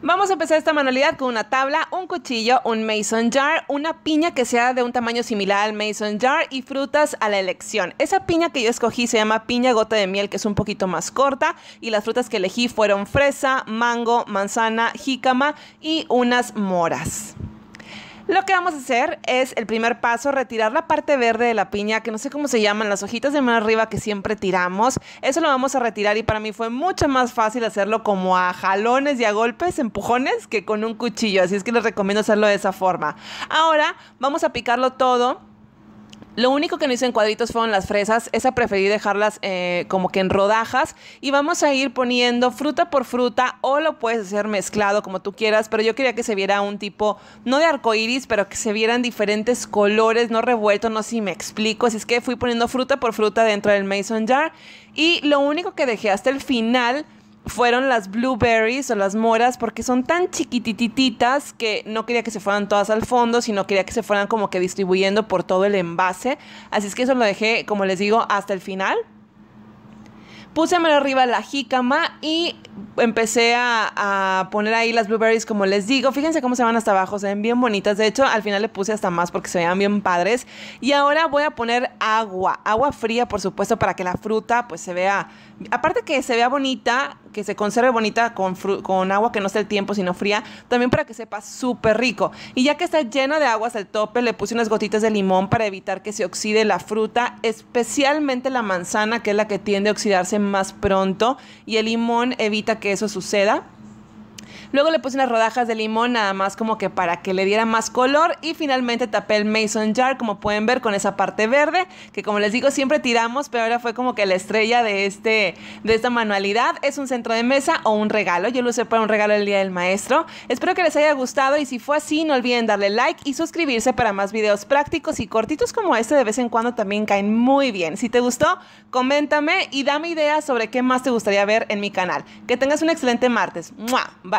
Vamos a empezar esta manualidad con una tabla, un cuchillo, un mason jar, una piña que sea de un tamaño similar al mason jar y frutas a la elección. Esa piña que yo escogí se llama piña gota de miel, que es un poquito más corta y las frutas que elegí fueron fresa, mango, manzana, jícama y unas moras. Lo que vamos a hacer es el primer paso, retirar la parte verde de la piña, que no sé cómo se llaman, las hojitas de más arriba que siempre tiramos. Eso lo vamos a retirar y para mí fue mucho más fácil hacerlo como a jalones y a golpes, empujones, que con un cuchillo. Así es que les recomiendo hacerlo de esa forma. Ahora vamos a picarlo todo lo único que no hice en cuadritos fueron las fresas. Esa preferí dejarlas eh, como que en rodajas. Y vamos a ir poniendo fruta por fruta o lo puedes hacer mezclado como tú quieras. Pero yo quería que se viera un tipo, no de arco iris, pero que se vieran diferentes colores, no revuelto, no sé si me explico. Si es que fui poniendo fruta por fruta dentro del mason jar. Y lo único que dejé hasta el final fueron las blueberries o las moras porque son tan chiquitititas que no quería que se fueran todas al fondo, sino quería que se fueran como que distribuyendo por todo el envase. Así es que eso lo dejé, como les digo, hasta el final. Puse arriba la jícama y empecé a, poner ahí las blueberries, como les digo. Fíjense cómo se van hasta abajo, se ven bien bonitas. De hecho, al final le puse hasta más porque se vean bien padres. Y ahora voy a poner agua, agua fría, por supuesto, para que la fruta pues se vea, aparte que se vea bonita, que se conserve bonita con, con agua que no esté el tiempo, sino fría, también para que sepa súper rico. Y ya que está llena de agua hasta el tope, le puse unas gotitas de limón para evitar que se oxide la fruta, especialmente la manzana, que es la que tiende a oxidarse más pronto. Y el limón evita que eso suceda. Luego le puse unas rodajas de limón nada más como que para que le diera más color y finalmente tapé el mason jar como pueden ver con esa parte verde que como les digo siempre tiramos pero ahora fue como que la estrella de, este, de esta manualidad. Es un centro de mesa o un regalo. Yo lo usé para un regalo el día del maestro. Espero que les haya gustado y si fue así no olviden darle like y suscribirse para más videos prácticos y cortitos como este de vez en cuando también caen muy bien. Si te gustó, coméntame y dame ideas sobre qué más te gustaría ver en mi canal. Que tengas un excelente martes. Bye.